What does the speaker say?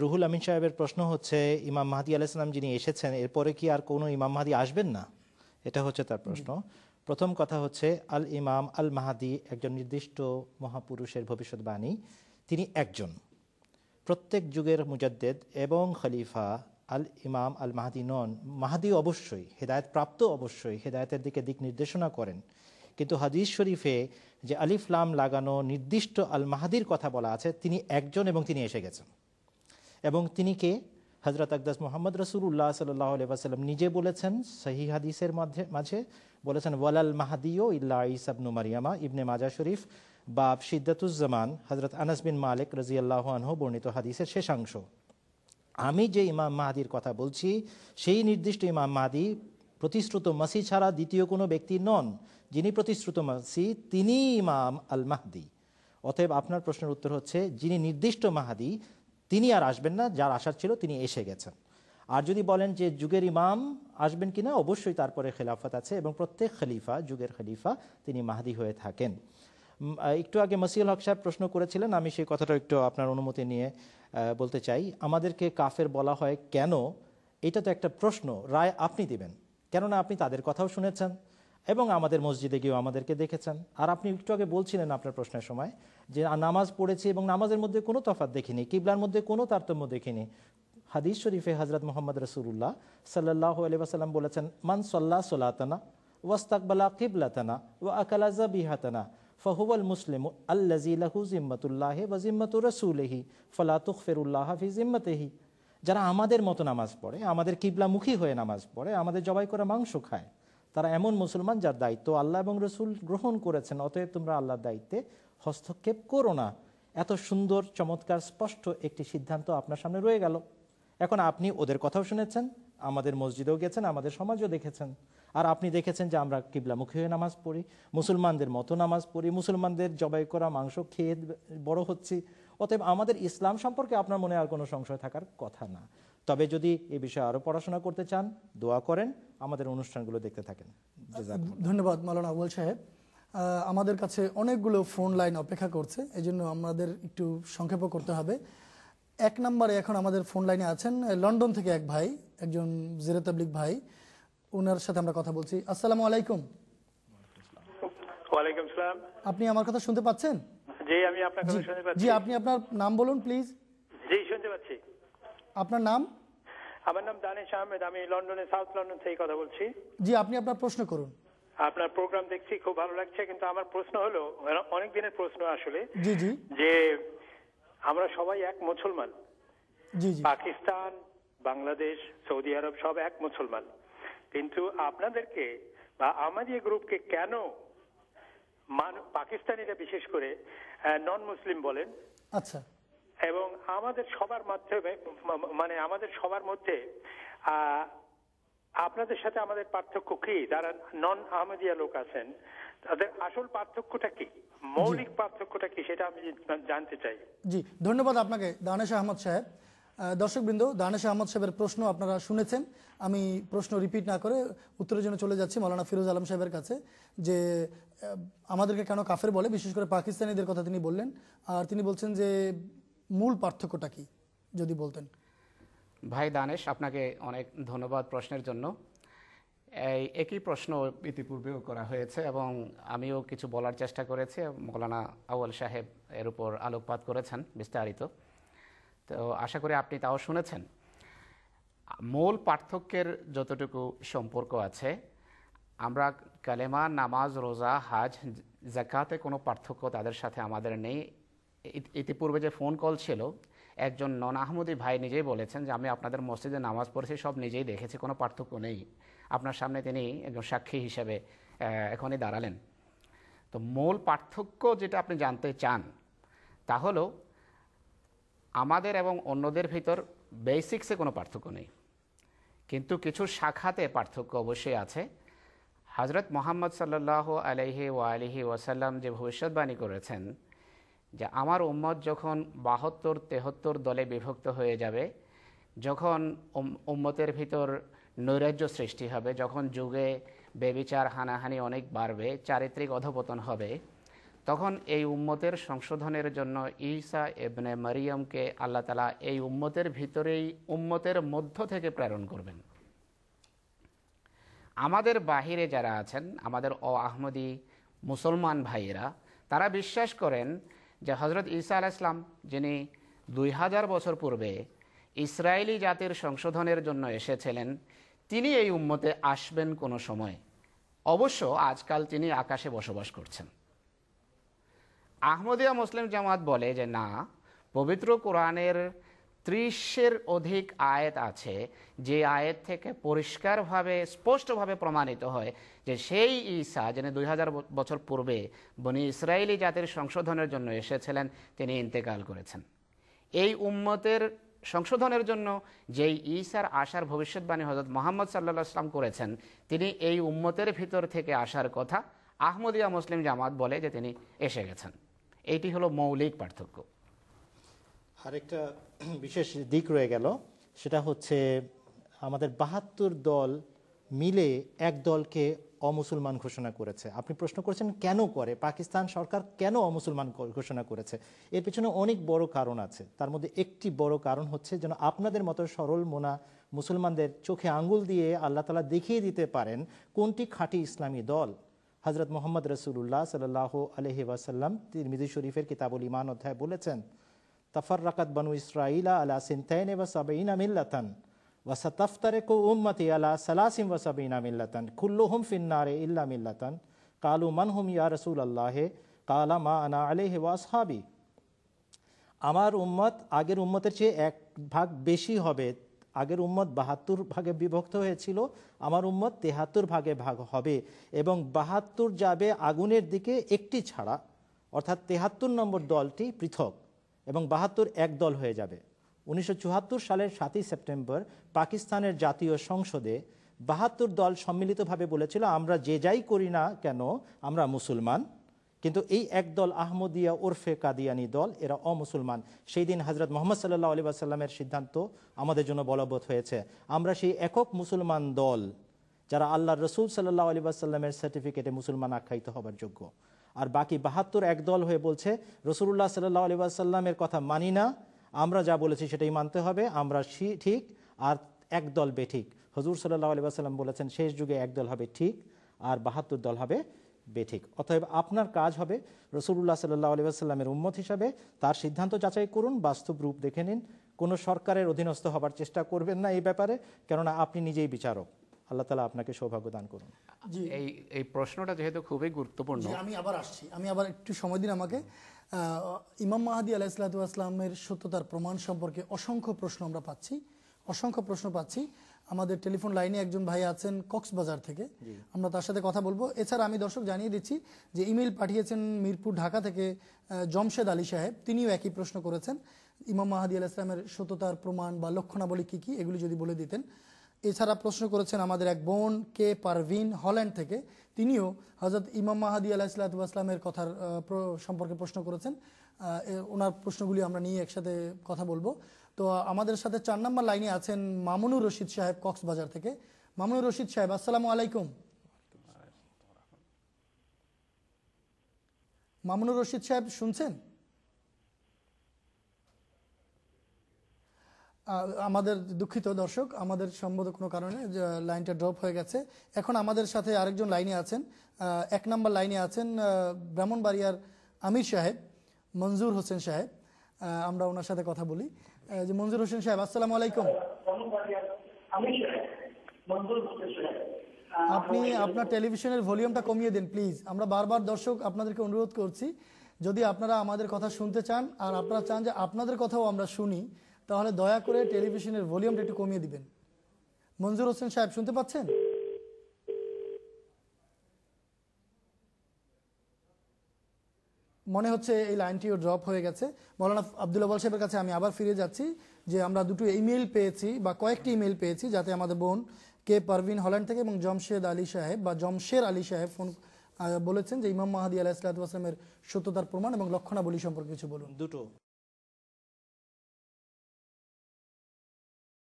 রুহুল আমিন সাহেবের প্রশ্ন হচ্ছে ইমাম মাহাদি আলাইসালাম যিনি এসেছেন এরপরে কি আর কোনো ইমাম মাহাদি আসবেন না এটা হচ্ছে তার প্রশ্ন প্রথম কথা হচ্ছে আল ইমাম আল মাহাদি একজন নির্দিষ্ট মহাপুরুষের ভবিষ্যৎবাণী তিনি একজন প্রত্যেক যুগের মুজাদ্দেদ এবং খলিফা আল ইমাম আল মাহাদি নন মাহাদি অবশ্যই হেদায়ত প্রাপ্ত অবশ্যই হেদায়তের দিকে দিক নির্দেশনা করেন কিন্তু হাদিস শরীফে যে আলিফলাম লাগানো নির্দিষ্ট আল মাহাদির কথা বলা আছে তিনি একজন এবং তিনি এসে গেছেন এবং তিনি কে হজরত আকদাস মোহাম্মদ রসুল্লাহ সাল্লাহ আলাইসাল্লাম নিজে বলেছেন সহি হাদিসের মাঝে মাঝে বলেছেন ওয়ালাল মাহাদিও ইল্লা ইসাবনু মারিয়ামা ইবনে মাজা শরীফ বাব সিদ্দাতুজ্জামান হজরত আনাস বিন মালিক আল্লাহ আনহ বর্ণিত হাদিসের শেষাংশ আমি যে ইমাম মাহাদির কথা বলছি সেই নির্দিষ্ট ইমাম মাহাদি প্রতিশ্রুত মাসি ছাড়া দ্বিতীয় কোনো ব্যক্তি নন যিনি প্রতিশ্রুত মাসি তিনি ইমাম আল মাহাদি অতএব আপনার প্রশ্নের উত্তর হচ্ছে যিনি নির্দিষ্ট মাহাদি তিনি আর আসবেন না যার আসার ছিল তিনি এসে গেছেন আর যদি বলেন যে যুগের ইমাম আসবেন কিনা অবশ্যই তারপরে খেলাফত আছে এবং প্রত্যেক খলিফা যুগের খলিফা তিনি মাহাদি হয়ে থাকেন একটু আগে মসিউল হক সাহেব প্রশ্ন করেছিলেন আমি সেই কথাটা একটু আপনার অনুমতি নিয়ে বলতে চাই আমাদেরকে কাফের বলা হয় কেন এটা তো একটা প্রশ্ন রায় আপনি দিবেন কেননা আপনি তাদের কথাও শুনেছেন এবং আমাদের মসজিদে গিয়েও আমাদেরকে দেখেছেন আর আপনি একটু আগে বলছিলেন আপনার প্রশ্নের সময় যে নামাজ পড়েছি এবং নামাজের মধ্যে কোনো তফাত দেখিনি কিবলার মধ্যে কোনো তারতম্য দেখিনি হাদিস শরীফে হজরত মোহাম্মদ রসুল্লাহ সাল্লাহ আলি বলেছেন মান সাল্লা সোলাতানা ওয়াস্তাকবালা কিবলাতানা ও আকালাজা বিহাতানা ফাহুয়াল মুসলিম আল্লাহু জিম্মতুল্লাহ বা জিম্মতুর রসুলহি ফলাতুক ফেরুল্লাহ হাফি জিম্মতেহি যারা আমাদের মতো নামাজ পড়ে আমাদের কিবলামুখী হয়ে নামাজ পড়ে আমাদের জবাই করা মাংস খায় তারা এমন মুসলমান যার দায়িত্ব আল্লাহ এবং রসুল গ্রহণ করেছেন অতএব তোমরা আল্লাহর দায়িত্বে হস্তক্ষেপ করো না এত সুন্দর চমৎকার স্পষ্ট একটি সিদ্ধান্ত আপনার সামনে রয়ে গেল এখন আপনি ওদের কথাও শুনেছেন আমাদের মসজিদেও গেছেন আমাদের সমাজও দেখেছেন আর আপনি দেখেছেন যে আমরা কিবলামুখী হয়ে নামাজ পড়ি মুসলমানদের মতো নামাজ পড়ি মুসলমানদের জবাই করা মাংস খেয়ে বড় হচ্ছি অতএব আমাদের ইসলাম সম্পর্কে আপনার মনে আর কোনো সংশয় থাকার কথা না তবে যদি এই বিষয়ে আরো পড়াশোনা করতে চান দোয়া করেন আমাদের অনুষ্ঠানগুলো দেখতে থাকেন ধন্যবাদ মালানা আবুল সাহেব আমাদের কাছে অনেকগুলো ফোন লাইন অপেক্ষা করছে এই জন্য আমাদের একটু সংক্ষেপ করতে হবে এক নম্বরে এখন আমাদের ফোন লাইনে আছেন লন্ডন থেকে এক ভাই একজন জিরো তাবলিক ভাই ওনার সাথে আমরা কথা বলছি আসসালাম আলাইকুম আপনি আমার কথা শুনতে পাচ্ছেন জি আমি আপনার কথা শুনতে পাচ্ছি জি আপনি আপনার নাম বলুন প্লিজ জি শুনতে পাচ্ছি আপনার নাম আমার নাম দানেশ আহমেদ আমি লন্ডনে সাউথ লন্ডন থেকে কথা বলছি জি আপনি আপনার প্রশ্ন করুন আপনার প্রোগ্রাম দেখছি খুব ভালো লাগছে কিন্তু আমার প্রশ্ন হলো মানে অনেক দিনের প্রশ্ন আসলে জি জি যে আমরা সবাই এক মুসলমান জি জি পাকিস্তান বাংলাদেশ সৌদি আরব সব এক মুসলমান কিন্তু আপনাদেরকে বা আমার আমাদের গ্রুপকে কেন পাকিস্তানিরা বিশেষ করে নন মুসলিম বলেন আচ্ছা এবং আমাদের সবার মাধ্যমে মানে আমাদের সবার মধ্যে আপনাদের সাথে আমাদের পার্থক্য কি যারা নন আহমেদিয়া লোক আছেন তাদের আসল পার্থক্যটা কি মৌলিক পার্থক্যটা কি সেটা আমি জানতে চাই জি ধন্যবাদ আপনাকে দানেশ আহমদ সাহেব দর্শকবৃন্দ দানেশ আহমদ সাহেবের প্রশ্ন আপনারা শুনেছেন আমি প্রশ্ন রিপিট না করে উত্তরের জন্য চলে যাচ্ছি মৌলানা ফিরোজ আলম সাহেবের কাছে যে আমাদেরকে কেন কাফের বলে বিশেষ করে পাকিস্তানিদের কথা তিনি বললেন আর তিনি বলছেন যে মূল পার্থক্যটা কি যদি বলতেন ভাই দানেশ আপনাকে অনেক ধন্যবাদ প্রশ্নের জন্য এই একই প্রশ্ন ইতিপূর্বেও করা হয়েছে এবং আমিও কিছু বলার চেষ্টা করেছি মৌলানা আউয়াল সাহেব এর উপর আলোকপাত করেছেন বিস্তারিত তো আশা করি আপনি তাও শুনেছেন মূল পার্থক্যের যতটুকু সম্পর্ক আছে আমরা কালেমা নামাজ রোজা হাজ জাকাতে কোনো পার্থক্য তাদের সাথে আমাদের নেই ইতিপূর্বে যে ফোন কল ছিল একজন নন আহমদি ভাই নিজেই বলেছেন যে আমি আপনাদের মসজিদে নামাজ পড়েছি সব নিজেই দেখেছি কোনো পার্থক্য নেই আপনার সামনে তিনি একজন সাক্ষী হিসেবে এখনই দাঁড়ালেন তো মূল পার্থক্য যেটা আপনি জানতে চান তা হলো আমাদের এবং অন্যদের ভিতর বেসিক্সে কোনো পার্থক্য নেই কিন্তু কিছু শাখাতে পার্থক্য অবশ্যই আছে হজরত মোহাম্মদ সাল্লাহ আলহি আলহি ওয়াসাল্লাম যে ভবিষ্যৎবাণী করেছেন যে আমার উম্মত যখন বাহাত্তর তেহত্তর দলে বিভক্ত হয়ে যাবে যখন উম্মতের ভিতর নৈরাজ্য সৃষ্টি হবে যখন যুগে বেবিচার হানাহানি অনেক বাড়বে চারিত্রিক অধপতন হবে তখন এই উম্মতের সংশোধনের জন্য ঈসা এবনে মারিয়মকে আল্লাহ তালা এই উম্মতের ভিতরেই উম্মতের মধ্য থেকে প্রেরণ করবেন আমাদের বাহিরে যারা আছেন আমাদের অ আহমদি মুসলমান ভাইয়েরা তারা বিশ্বাস করেন যে হজরত ঈসা আল ইসলাম যিনি দুই হাজার বছর পূর্বে ইসরায়েলি জাতির সংশোধনের জন্য এসেছিলেন তিনি এই উম্মতে আসবেন কোনো সময় অবশ্য আজকাল তিনি আকাশে বসবাস করছেন আহমদিয়া মুসলিম জামাত বলে যে না পবিত্র কোরআনের ত্রিশের অধিক আয়াত আছে যে আয়াত থেকে পরিষ্কারভাবে স্পষ্টভাবে প্রমাণিত হয় যে সেই ঈসা যিনি দুই হাজার বছর পূর্বে বনি ইসরায়েলি জাতির সংশোধনের জন্য এসেছিলেন তিনি ইন্তেকাল করেছেন এই উম্মতের সংশোধনের জন্য যেই ঈসার আসার ভবিষ্যৎবাণী হজরত মোহাম্মদ সাল্লা ইসলাম করেছেন তিনি এই উম্মতের ভিতর থেকে আসার কথা আহমদিয়া মুসলিম জামাত বলে যে তিনি এসে গেছেন এইটি হলো মৌলিক পার্থক্য আরেকটা বিশেষ দিক রয়ে গেল সেটা হচ্ছে আমাদের বাহাত্তর দল মিলে এক দলকে অমুসলমান ঘোষণা করেছে আপনি প্রশ্ন করেছেন কেন করে পাকিস্তান সরকার কেন অমুসলমান ঘোষণা করেছে এর পেছনে অনেক বড় কারণ আছে তার মধ্যে একটি বড় কারণ হচ্ছে যেন আপনাদের মতো সরল মোনা মুসলমানদের চোখে আঙ্গুল দিয়ে আল্লাহ তালা দেখিয়ে দিতে পারেন কোনটি খাঁটি ইসলামী দল হজরত মোহাম্মদ রসুল্লাহ সাল্লাহ আলহি ওয়াসাল্লাম তিরমিজি শরীফের কিতাবুল ইমান অধ্যায় বলেছেন তফররকত বনু ইসরাইলা আলা সিনতাইন বা সাবিনা মিল্লাতান ওয়া সাতাফতারিকু উম্মতি আলা সালাসিম ওয়া সাবিনা মিল্লাতান কুল্লুহুম ফিন্নারে ইল্লা মিল্লাতান কালু মানহুম ইয়া রাসূলুল্লাহ কালা মা আনা আলাইহি ওয়া আসহাবি আমার উম্মত আগের উম্মতের চেয়ে এক ভাগ বেশি হবে আগের উম্মত বাহাত্তর ভাগে বিভক্ত হয়েছিল আমার উম্মত তেহাত্তর ভাগে ভাগ হবে এবং বাহাত্তর যাবে আগুনের দিকে একটি ছাড়া অর্থাৎ তেহাত্তর নম্বর দলটি পৃথক এবং বাহাত্তর একদল হয়ে যাবে উনিশশো সালের সাতই সেপ্টেম্বর পাকিস্তানের জাতীয় সংসদে বাহাত্তর দল সম্মিলিতভাবে বলেছিল আমরা যে যাই করি না কেন আমরা মুসলমান কিন্তু এই একদল আহমদিয়া ওরফে কাদিয়ানি দল এরা অমুসলমান সেই দিন হজরত মোহাম্মদ সাল্লাহ আলী আসাল্লামের সিদ্ধান্ত আমাদের জন্য বলবৎ হয়েছে আমরা সেই একক মুসলমান দল যারা আল্লাহ রসুল সাল্লাহ আলী আসাল্লামের সার্টিফিকেটে মুসলমান আখ্যায়িত হবার যোগ্য আর বাকি বাহাত্তর একদল হয়ে বলছে রসুল্লাহ সাল্লাহ আলী আসাল্লামের কথা মানি না আমরা যা বলেছি সেটাই মানতে হবে আমরা ঠিক আর একদল বেঠিক হজুর সাল্লাহ আলি আসাল্লাম বলেছেন শেষ যুগে একদল হবে ঠিক আর বাহাত্তর দল হবে বেঠিক অতএব আপনার কাজ হবে রসুল্লাহ সাল্লাহ আলি আসাল্লামের উম্মত হিসাবে তার সিদ্ধান্ত যাচাই করুন বাস্তব রূপ দেখে নিন কোনো সরকারের অধীনস্থ হবার চেষ্টা করবেন না এই ব্যাপারে কেননা আপনি নিজেই বিচারক আল্লাহ তালা আপনাকে সৌভাগ্য দান করুন এই এই প্রশ্নটা যেহেতু খুবই গুরুত্বপূর্ণ আমি আবার আসছি আমি আবার একটু সময় দিন আমাকে ইমাম মাহাদি আসলামের সত্যতার প্রমাণ সম্পর্কে অসংখ্য প্রশ্ন আমরা পাচ্ছি অসংখ্য প্রশ্ন পাচ্ছি আমাদের টেলিফোন লাইনে একজন ভাই আছেন কক্সবাজার থেকে আমরা তার সাথে কথা বলবো এছাড়া আমি দর্শক জানিয়ে দিচ্ছি যে ইমেল পাঠিয়েছেন মিরপুর ঢাকা থেকে জমশেদ আলী সাহেব তিনিও একই প্রশ্ন করেছেন ইমাম মাহাদি আল সত্যতার প্রমাণ বা লক্ষণাবলী কি কি এগুলি যদি বলে দিতেন এছাড়া প্রশ্ন করেছেন আমাদের এক বোন কে পারভিন হল্যান্ড থেকে তিনিও হজরত ইমাম মাহাদি আলাহ কথার সম্পর্কে প্রশ্ন করেছেন ওনার প্রশ্নগুলি আমরা নিয়ে একসাথে কথা বলবো তো আমাদের সাথে চার নম্বর লাইনে আছেন মামুনুর রশিদ সাহেব কক্সবাজার থেকে মামুনুর রশিদ সাহেব আসসালামু আলাইকুম মামুনুর রশিদ সাহেব শুনছেন আমাদের দুঃখিত দর্শক আমাদের সম্ভবত কোনো কারণে লাইনটা ড্রপ হয়ে গেছে এখন আমাদের সাথে আরেকজন লাইনে আছেন এক নম্বর লাইনে আছেন ব্রাহ্মণবাড়িয়ার আমির সাহেব মঞ্জুর হোসেন সাহেব আমরা ওনার সাথে কথা বলি যে মঞ্জুর হোসেন সাহেব আসসালাম আলাইকুম আপনি আপনার টেলিভিশনের ভলিউমটা কমিয়ে দিন প্লিজ আমরা বারবার দর্শক আপনাদেরকে অনুরোধ করছি যদি আপনারা আমাদের কথা শুনতে চান আর আপনারা চান যে আপনাদের কথাও আমরা শুনি তাহলে দয়া করে টেলিভিশনের ভলিউমটা একটু কমিয়ে দিবেন মঞ্জুর হোসেন সাহেব শুনতে পাচ্ছেন মনে হচ্ছে এই লাইনটিও ড্রপ হয়ে গেছে মৌলানা আবদুল্লা বল সাহেবের কাছে আমি আবার ফিরে যাচ্ছি যে আমরা দুটো ইমেল পেয়েছি বা কয়েকটি ইমেল পেয়েছি যাতে আমাদের বোন কে পারভিন হল্যান্ড থেকে এবং জমশেদ আলী সাহেব বা জমশের আলী সাহেব ফোন বলেছেন যে ইমাম মাহাদি আলাহ ইসলাতামের সত্যতার প্রমাণ এবং লক্ষণাবলী সম্পর্কে কিছু বলুন দুটো